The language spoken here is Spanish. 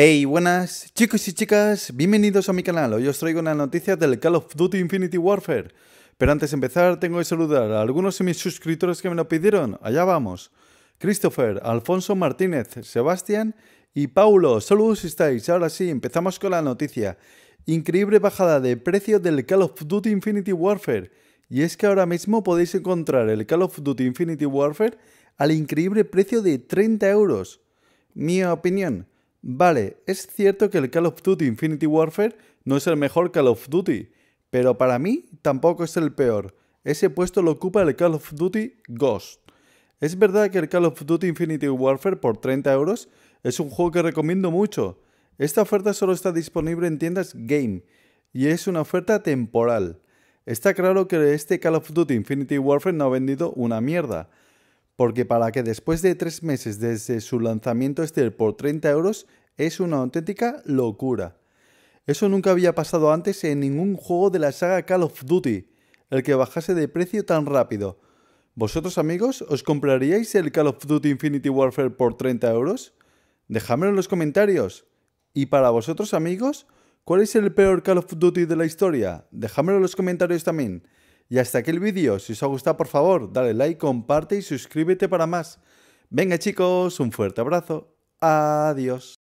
Hey, buenas chicos y chicas, bienvenidos a mi canal. Hoy os traigo una noticia del Call of Duty Infinity Warfare. Pero antes de empezar, tengo que saludar a algunos de mis suscriptores que me lo pidieron. Allá vamos. Christopher, Alfonso Martínez, Sebastián y Paulo. Saludos estáis. Ahora sí, empezamos con la noticia. Increíble bajada de precio del Call of Duty Infinity Warfare. Y es que ahora mismo podéis encontrar el Call of Duty Infinity Warfare al increíble precio de 30 euros. Mi opinión. Vale, es cierto que el Call of Duty Infinity Warfare no es el mejor Call of Duty, pero para mí tampoco es el peor. Ese puesto lo ocupa el Call of Duty Ghost. Es verdad que el Call of Duty Infinity Warfare por 30 euros es un juego que recomiendo mucho. Esta oferta solo está disponible en tiendas Game y es una oferta temporal. Está claro que este Call of Duty Infinity Warfare no ha vendido una mierda, porque para que después de tres meses desde su lanzamiento esté por 30 euros es una auténtica locura. Eso nunca había pasado antes en ningún juego de la saga Call of Duty, el que bajase de precio tan rápido. ¿Vosotros amigos os compraríais el Call of Duty Infinity Warfare por 30 euros? Dejadmelo en los comentarios. Y para vosotros amigos, ¿cuál es el peor Call of Duty de la historia? Dejadmelo en los comentarios también. Y hasta aquí el vídeo. Si os ha gustado, por favor, dale like, comparte y suscríbete para más. Venga chicos, un fuerte abrazo. Adiós.